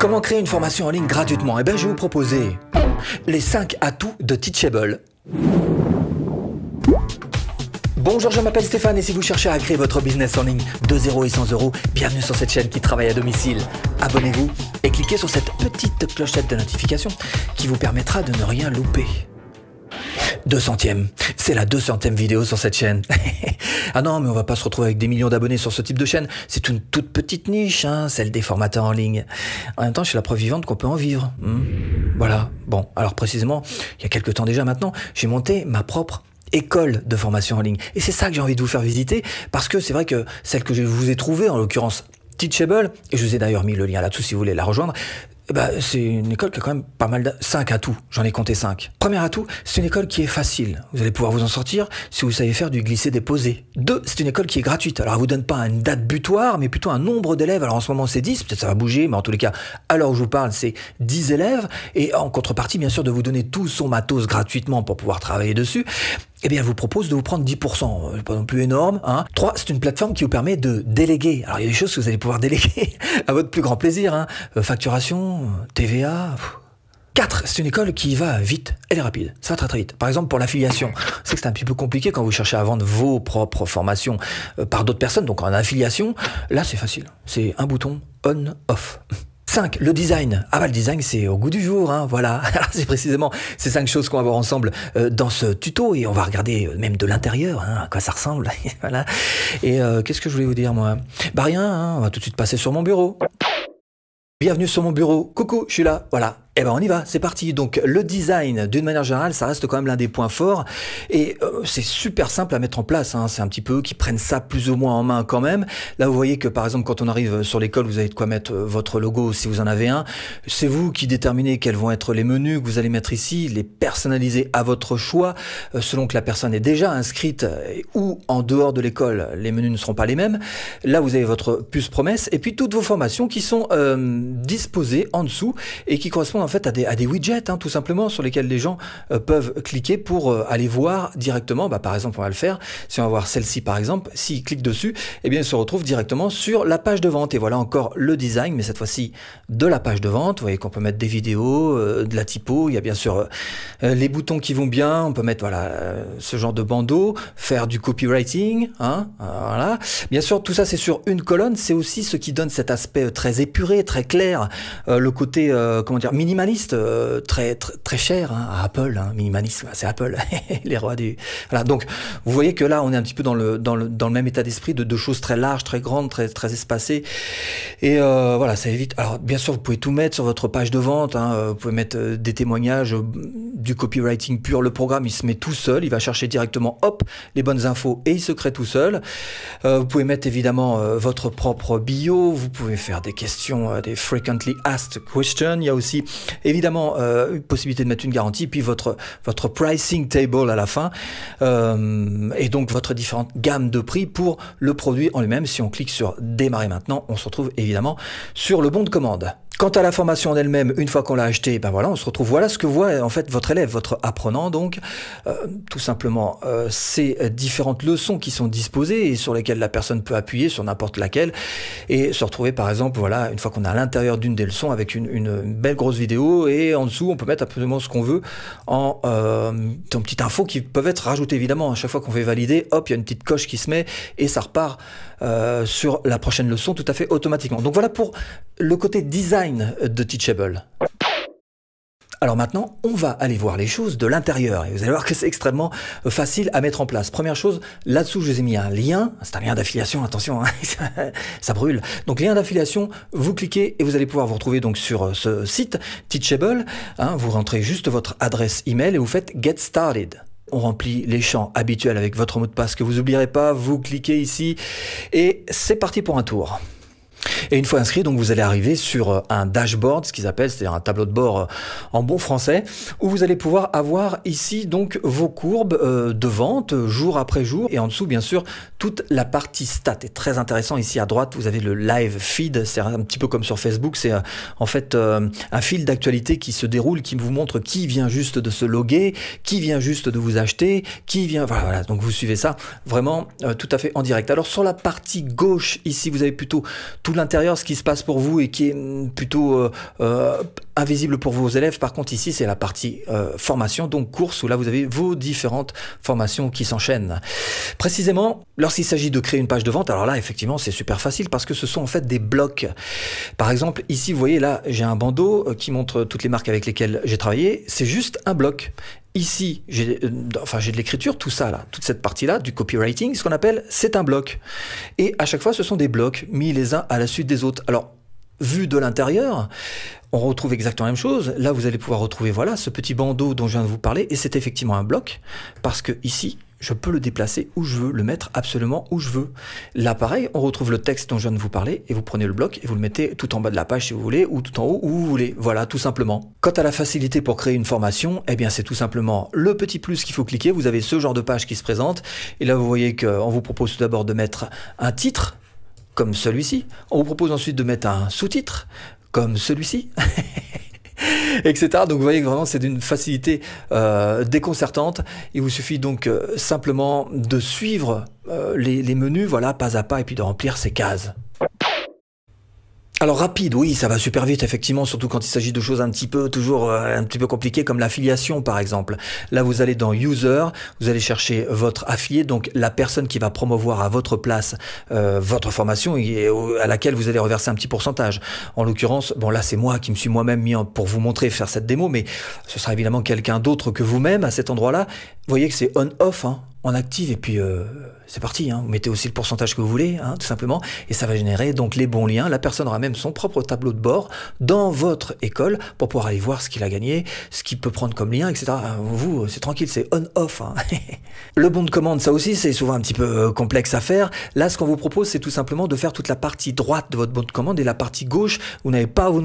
Comment créer une formation en ligne gratuitement Eh bien, je vais vous proposer les 5 atouts de Teachable. Bonjour, je m'appelle Stéphane et si vous cherchez à créer votre business en ligne de 0 et 100 euros, bienvenue sur cette chaîne qui travaille à domicile. Abonnez-vous et cliquez sur cette petite clochette de notification qui vous permettra de ne rien louper. 200 e C'est la 200 centième vidéo sur cette chaîne. ah non, mais on va pas se retrouver avec des millions d'abonnés sur ce type de chaîne. C'est une toute petite niche, hein, celle des formateurs en ligne. En même temps, je suis la preuve vivante qu'on peut en vivre. Hmm. Voilà. Bon, alors précisément, il y a quelques temps déjà maintenant, j'ai monté ma propre école de formation en ligne. Et c'est ça que j'ai envie de vous faire visiter, parce que c'est vrai que celle que je vous ai trouvée, en l'occurrence Teachable, et je vous ai d'ailleurs mis le lien là-dessous si vous voulez la rejoindre, bah, c'est une école qui a quand même pas mal de 5 atouts, j'en ai compté 5. Premier atout, c'est une école qui est facile. Vous allez pouvoir vous en sortir si vous savez faire du glisser-déposer. Deux, c'est une école qui est gratuite. Alors elle vous donne pas une date butoir, mais plutôt un nombre d'élèves. Alors en ce moment c'est 10, peut-être ça va bouger, mais en tous les cas, à l'heure où je vous parle, c'est 10 élèves. Et en contrepartie, bien sûr, de vous donner tout son matos gratuitement pour pouvoir travailler dessus eh bien, elle vous propose de vous prendre 10%. Euh, pas non plus énorme. Hein. 3, c'est une plateforme qui vous permet de déléguer. Alors, il y a des choses que vous allez pouvoir déléguer à votre plus grand plaisir. Hein. Euh, facturation, euh, TVA. 4. C'est une école qui va vite. Elle est rapide. Ça va très très vite. Par exemple, pour l'affiliation. C'est que c'est un petit peu compliqué quand vous cherchez à vendre vos propres formations par d'autres personnes. Donc, en affiliation, là, c'est facile. C'est un bouton on-off. 5. Le design. Ah bah le design c'est au goût du jour, hein, voilà. c'est précisément ces 5 choses qu'on va voir ensemble euh, dans ce tuto et on va regarder euh, même de l'intérieur hein, à quoi ça ressemble. voilà. Et euh, qu'est-ce que je voulais vous dire moi Bah rien, hein. on va tout de suite passer sur mon bureau. Bienvenue sur mon bureau. Coucou, je suis là. Voilà, eh ben on y va, c'est parti. Donc le design, d'une manière générale, ça reste quand même l'un des points forts et euh, c'est super simple à mettre en place. Hein. C'est un petit peu eux qui prennent ça plus ou moins en main quand même. Là vous voyez que par exemple quand on arrive sur l'école, vous avez de quoi mettre euh, votre logo si vous en avez un. C'est vous qui déterminez quels vont être les menus que vous allez mettre ici, les personnaliser à votre choix euh, selon que la personne est déjà inscrite ou en dehors de l'école. Les menus ne seront pas les mêmes. Là vous avez votre puce promesse et puis toutes vos formations qui sont disposées en dessous et qui correspondent fait à des, widgets, hein, tout simplement, sur lesquels les gens euh, peuvent cliquer pour euh, aller voir directement. Bah, par exemple, on va le faire. Si on va voir celle-ci, par exemple, s'ils cliquent dessus, et eh bien, ils se retrouve directement sur la page de vente. Et voilà encore le design, mais cette fois-ci de la page de vente. Vous voyez qu'on peut mettre des vidéos, euh, de la typo. Il y a bien sûr les boutons qui vont bien. On peut mettre voilà ce genre de bandeau, faire du copywriting. Hein, voilà. Bien sûr, tout ça c'est sur une colonne. C'est aussi ce qui donne cet aspect très épuré, très clair, le côté comment dire minimaliste euh, très, très, cher hein, à Apple. Hein, minimaliste, c'est Apple, les rois du. Voilà. Donc, vous voyez que là, on est un petit peu dans le dans le, même état d'esprit de deux choses très larges, très grandes, très très espacées. Et euh, voilà, ça évite. Alors, bien sûr, vous pouvez tout mettre sur votre page de vente. Hein, euh, vous pouvez mettre des témoignages, du copywriting pur. Le programme, il se met tout seul. Il va chercher directement, hop, les bonnes infos et il se crée tout seul. vous pouvez mettre évidemment votre propre bio. Vous pouvez faire des questions, des frequently asked questions. Il y a aussi Évidemment, euh, possibilité de mettre une garantie, puis votre, votre pricing table à la fin, euh, et donc votre différente gamme de prix pour le produit en lui-même. Si on clique sur démarrer maintenant, on se retrouve évidemment sur le bon de commande. Quant à la formation en elle-même, une fois qu'on l'a achetée, ben voilà, on se retrouve. Voilà ce que voit en fait votre élève, votre apprenant. Donc, euh, tout simplement, euh, ces différentes leçons qui sont disposées et sur lesquelles la personne peut appuyer sur n'importe laquelle et se retrouver, par exemple, voilà, une fois qu'on est à l'intérieur d'une des leçons avec une, belle grosse vidéo et en dessous, on peut mettre absolument ce qu'on veut en euh, petites infos qui peuvent être rajoutées évidemment à chaque fois qu'on fait valider. Hop, il y a une petite coche qui se met et ça repart. Euh, sur la prochaine leçon tout à fait automatiquement. Donc voilà pour le côté design de Teachable. Alors maintenant, on va aller voir les choses de l'intérieur et vous allez voir que c'est extrêmement euh, facile à mettre en place. Première chose, là-dessous, je vous ai mis un lien. C'est un lien d'affiliation, attention, hein. ça, brûle. Donc lien d'affiliation, vous cliquez et vous allez pouvoir vous retrouver donc sur euh, ce site Teachable. Hein, vous rentrez juste votre adresse email et vous faites Get Started on remplit les champs habituels avec votre mot de passe que vous n'oublierez pas. Vous cliquez ici et c'est parti pour un tour. Et une fois inscrit, donc vous allez arriver sur euh, un dashboard, ce qu'ils appellent, c'est-à-dire un tableau de bord euh, en bon français, où vous allez pouvoir avoir ici donc vos courbes euh, de vente jour après jour et en dessous bien sûr toute la partie stat Et très intéressant ici à droite vous avez le live feed c'est un petit peu comme sur Facebook c'est en fait un fil d'actualité qui se déroule qui vous montre qui vient juste de se loguer qui vient juste de vous acheter qui vient voilà, donc vous suivez ça vraiment tout à fait en direct alors sur la partie gauche ici vous avez plutôt de l'intérieur, ce qui se passe pour vous et qui est plutôt euh, euh, invisible pour vos élèves. Par contre, ici, c'est la partie euh, formation, donc course, où là, vous avez vos différentes formations qui s'enchaînent. Précisément, lorsqu'il s'agit de créer une page de vente, alors là, effectivement, c'est super facile parce que ce sont en fait des blocs. Par exemple, ici, vous voyez, là, j'ai un bandeau qui montre toutes les marques avec lesquelles j'ai travaillé. C'est juste un bloc. Ici, j'ai euh, enfin, de l'écriture, tout ça, là, toute cette partie-là, du copywriting, ce qu'on appelle, c'est un bloc. Et à chaque fois, ce sont des blocs mis les uns à la suite des autres. Alors, vu de l'intérieur, on retrouve exactement la même chose. Là, vous allez pouvoir retrouver, voilà, ce petit bandeau dont je viens de vous parler, et c'est effectivement un bloc, parce que ici, je peux le déplacer où je veux, le mettre absolument où je veux. Là, pareil, on retrouve le texte dont je viens de vous parler et vous prenez le bloc et vous le mettez tout en bas de la page si vous voulez ou tout en haut où vous voulez. Voilà, tout simplement. Quant à la facilité pour créer une formation, eh bien, c'est tout simplement le petit plus qu'il faut cliquer. Vous avez ce genre de page qui se présente et là, vous voyez qu'on vous propose tout d'abord de mettre un titre comme celui-ci. On vous propose ensuite de mettre un sous-titre comme celui-ci. etc. Donc vous voyez que vraiment c'est d'une facilité euh, déconcertante. Il vous suffit donc euh, simplement de suivre euh, les, les menus, voilà, pas à pas, et puis de remplir ces cases alors rapide, oui, ça va super vite effectivement, surtout quand il s'agit de choses un petit peu toujours euh, un petit peu compliquées comme l'affiliation par exemple. Là, vous allez dans User, vous allez chercher votre affilié, donc la personne qui va promouvoir à votre place euh, votre formation et à laquelle vous allez reverser un petit pourcentage. En l'occurrence, bon là c'est moi qui me suis moi-même mis pour vous montrer faire cette démo, mais ce sera évidemment quelqu'un d'autre que vous-même à cet endroit-là. Vous voyez que c'est on/off. Hein on active et puis euh, c'est parti. Hein. Vous mettez aussi le pourcentage que vous voulez, hein, tout simplement, et ça va générer donc les bons liens. La personne aura même son propre tableau de bord dans votre école pour pouvoir aller voir ce qu'il a gagné, ce qu'il peut prendre comme lien, etc. Ah, vous, c'est tranquille, c'est on-off. Hein. le bon de commande, ça aussi, c'est souvent un petit peu euh, complexe à faire. Là, ce qu'on vous propose, c'est tout simplement de faire toute la partie droite de votre bon de commande et la partie gauche, vous n'avez pas à vous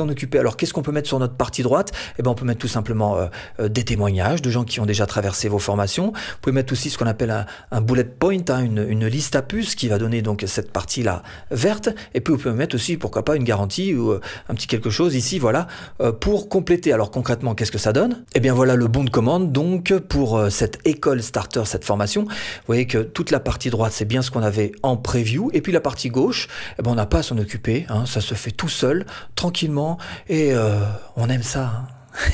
en, occuper. Alors, qu'est-ce qu'on peut mettre sur notre partie droite Eh bien, on peut mettre tout simplement euh, des témoignages de gens qui ont déjà traversé vos formations. Vous pouvez mettre tout aussi ce qu'on appelle un, bullet point, hein, une, liste à puces qui va donner donc cette partie-là verte. Et puis on peut mettre aussi, pourquoi pas, une garantie ou euh, un petit quelque chose ici, voilà, euh, pour compléter. Alors concrètement, qu'est-ce que ça donne Eh bien voilà le bon de commande donc pour euh, cette école starter, cette formation. Vous voyez que toute la partie droite, c'est bien ce qu'on avait en preview. Et puis la partie gauche, eh ben, on n'a pas à s'en occuper. Hein. ça se fait tout seul, tranquillement. Et on aime ça.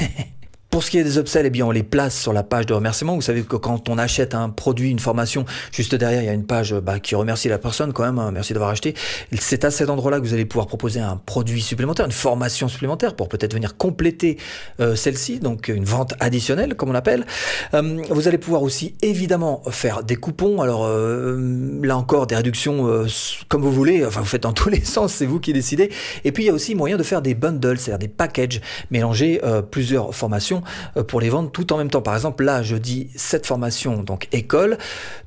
Hein. Pour ce qui est des upsells, eh bien, on les place sur la page de remerciement. Vous savez que quand on achète un produit, une formation, juste derrière, il y a une page bah, qui remercie la personne quand même. Hein, merci d'avoir acheté. C'est à cet endroit-là que vous allez pouvoir proposer un produit supplémentaire, une formation supplémentaire pour peut-être venir compléter euh, celle-ci, donc une vente additionnelle, comme on l'appelle. Euh, vous allez pouvoir aussi évidemment faire des coupons. Alors, euh, là encore des réductions euh, comme vous voulez, enfin vous faites dans tous les sens, c'est vous qui décidez. Et puis il y a aussi moyen de faire des bundles, c'est-à-dire des packages, mélanger euh, plusieurs formations euh, pour les vendre tout en même temps. Par exemple, là je dis cette formation, donc école,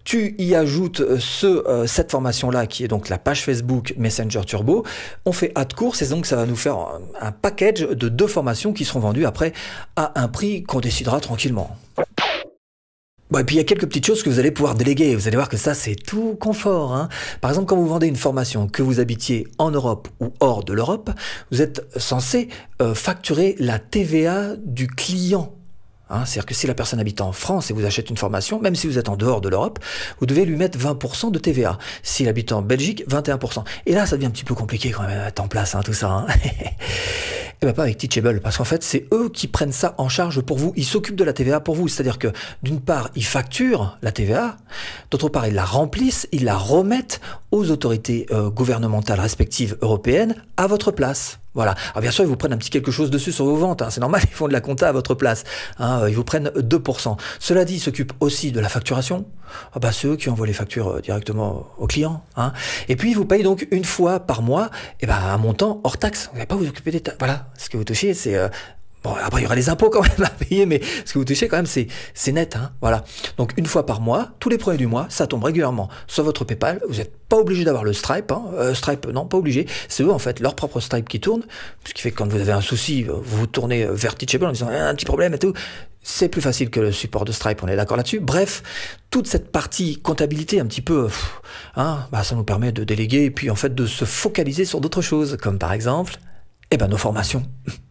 tu y ajoutes ce, cette formation-là qui est donc la page Facebook Messenger Turbo, on fait ad course et donc ça va nous faire un package de deux formations qui seront vendues après à un prix qu'on décidera tranquillement. Bon, bah, et puis il y a quelques petites choses que vous allez pouvoir déléguer. Vous allez voir que ça, c'est tout confort. Hein. Par exemple, quand vous vendez une formation, que vous habitiez en Europe ou hors de l'Europe, vous êtes censé euh, facturer la TVA du client Hein, c'est-à-dire que si la personne habite en France et vous achète une formation, même si vous êtes en dehors de l'Europe, vous devez lui mettre 20% de TVA. S'il habite en Belgique, 21%. Et là, ça devient un petit peu compliqué quand même à mettre en place tout ça. et hein. eh bien pas avec Teachable, parce qu'en fait, c'est eux qui prennent ça en charge pour vous. Ils s'occupent de la TVA pour vous. C'est-à-dire que d'une part, ils facturent la TVA, d'autre part, ils la remplissent, ils la remettent aux autorités euh, gouvernementales respectives européennes à votre place. Voilà. Alors ah, bien sûr, ils vous prennent un petit quelque chose dessus sur vos ventes. Hein. C'est normal, ils font de la compta à votre place. Hein. Ils vous prennent 2%. Cela dit, ils s'occupent aussi de la facturation. Ah bah, ceux qui envoient les factures euh, directement aux clients. Hein. Et puis, ils vous payent donc une fois par mois et eh ben, un montant hors taxe. Vous n'avez pas vous occuper des taxes. Voilà. Ce que vous touchez, c'est euh, après, il y aura les impôts quand même à payer, mais ce que vous touchez quand même, c'est net. Hein, voilà. Donc, une fois par mois, tous les premiers du mois, ça tombe régulièrement sur votre PayPal. Vous n'êtes pas obligé d'avoir le Stripe. Hein, euh, Stripe, non, pas obligé. C'est eux, en fait, leur propre Stripe qui tourne. Ce qui fait que quand vous avez un souci, vous vous tournez vers Teachable en disant un petit problème et tout. C'est plus facile que le support de Stripe, on est d'accord là-dessus. Bref, toute cette partie comptabilité un petit peu, hein, bah, ça nous permet de déléguer et puis en fait de se focaliser sur d'autres choses, comme par exemple eh ben, nos formations.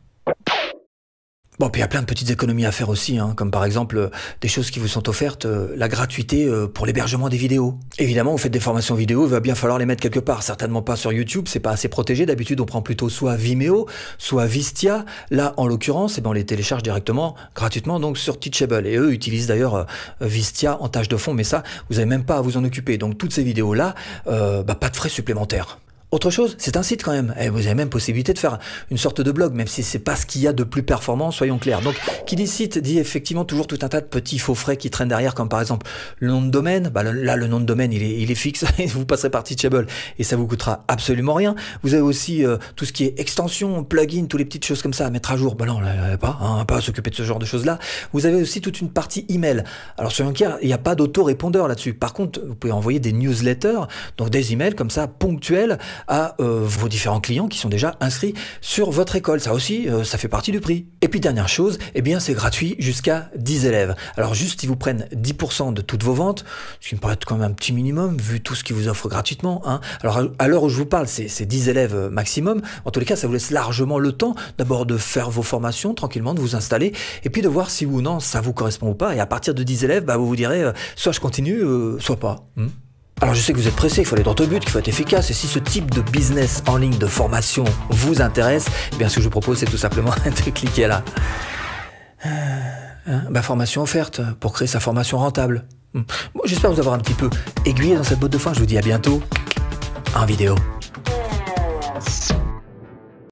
Bon, puis il y a plein de petites économies à faire aussi, hein, comme par exemple euh, des choses qui vous sont offertes, euh, la gratuité euh, pour l'hébergement des vidéos. Évidemment, vous faites des formations vidéo, il va bien falloir les mettre quelque part, certainement pas sur YouTube, c'est pas assez protégé. D'habitude, on prend plutôt soit Vimeo, soit Vistia. Là, en l'occurrence, et eh ben, on les télécharge directement, gratuitement, donc sur Teachable. Et eux utilisent d'ailleurs Vistia en tâche de fond, mais ça, vous n'avez même pas à vous en occuper. Donc toutes ces vidéos-là, bah, pas de frais supplémentaires. Autre chose, c'est un site quand même. Et eh, vous avez même possibilité de faire une sorte de blog, même si c'est pas ce qu'il y a de plus performant, soyons clairs. Donc, qui dit site dit effectivement toujours tout un tas de petits faux frais qui traînent derrière, comme par exemple le nom de domaine. Bah, là, le nom de domaine, il est, il est fixe. vous passerez par Teachable et ça vous coûtera absolument rien. Vous avez aussi euh, tout ce qui est extension, plugin, toutes les petites choses comme ça à mettre à jour. Bah non, là, pas, hein, pas à s'occuper de ce genre de choses-là. Vous avez aussi toute une partie email. Alors, soyons clairs, il n'y a pas d'auto-répondeur là-dessus. Par contre, vous pouvez envoyer des newsletters, donc des emails comme ça ponctuels à euh, vos différents clients qui sont déjà inscrits sur votre école. Ça aussi, euh, ça fait partie du prix. Et puis dernière chose, eh bien c'est gratuit jusqu'à 10 élèves. Alors juste ils vous prennent 10% de toutes vos ventes, ce qui me paraît être quand même un petit minimum vu tout ce qu'ils vous offrent gratuitement. Hein. Alors à l'heure où je vous parle, c'est 10 élèves euh, maximum. En tous les cas, ça vous laisse largement le temps d'abord de faire vos formations tranquillement, de vous installer et puis de voir si ou non ça vous correspond ou pas. Et à partir de 10 élèves, bah, vous vous direz soit je continue, soit pas. Mmh. Alors je sais que vous êtes pressé, il faut aller droit au but, qu'il faut être efficace. Et si ce type de business en ligne de formation vous intéresse, eh bien ce que je vous propose, c'est tout simplement de cliquer là. Ma euh, hein, bah, formation offerte pour créer sa formation rentable. Hmm. J'espère vous avoir un petit peu aiguillé dans cette botte de foin. Je vous dis à bientôt en vidéo.